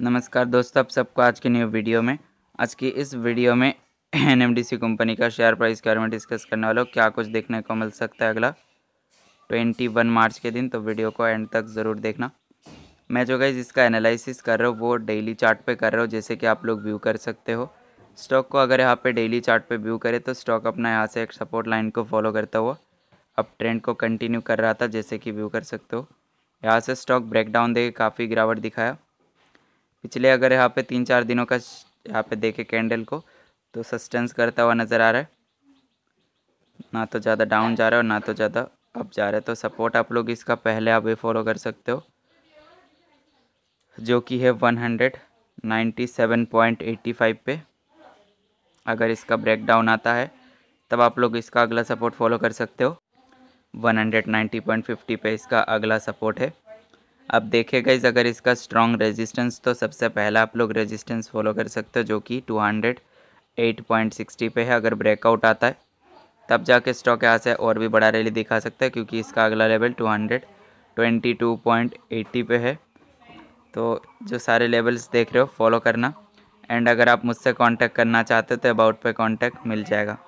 नमस्कार दोस्तों आप सबको आज की न्यू वीडियो में आज की इस वीडियो में एन कंपनी का शेयर प्राइस के बारे में डिस्कस करने वाला हूँ क्या कुछ देखने को मिल सकता है अगला 21 मार्च के दिन तो वीडियो को एंड तक ज़रूर देखना मैं जो गई जिसका एनालिसिस कर रहा हूँ वो डेली चार्ट पे कर रहा हूँ जैसे कि आप लोग व्यू कर सकते हो स्टॉक को अगर यहाँ पर डेली चार्ट व्यू करें तो स्टॉक अपना यहाँ से एक सपोर्ट लाइन को फॉलो करता हुआ अब ट्रेंड को कंटिन्यू कर रहा था जैसे कि व्यू कर सकते हो यहाँ से स्टॉक ब्रेकडाउन दे काफ़ी गिरावट दिखाया पिछले अगर यहाँ पे तीन चार दिनों का यहाँ पे देखे कैंडल को तो सस्टेंस करता हुआ नज़र आ रहा है ना तो ज़्यादा डाउन जा रहा है और ना तो ज़्यादा अप जा रहा है तो सपोर्ट आप लोग इसका पहले आप भी फॉलो कर सकते हो जो कि है one hundred ninety seven point eighty five पे अगर इसका ब्रेक डाउन आता है तब आप लोग इसका अगला सपोर्ट फॉलो कर सकते हो one hundred ninety point fifty पे इसका अगला सपोर्ट है अब देखिए गाइज अगर इसका स्ट्रॉन्ग रेजिस्टेंस तो सबसे पहला आप लोग रेजिस्टेंस फॉलो कर सकते हो जो कि 208.60 पे है अगर ब्रेकआउट आता है तब जाके स्टॉक यहाँ से और भी बड़ा रैली दिखा सकता है क्योंकि इसका अगला लेवल 222.80 पे है तो जो सारे लेवल्स देख रहे हो फॉलो करना एंड अगर आप मुझसे कॉन्टैक्ट करना चाहते हो तो अबाउट पे कॉन्टैक्ट मिल जाएगा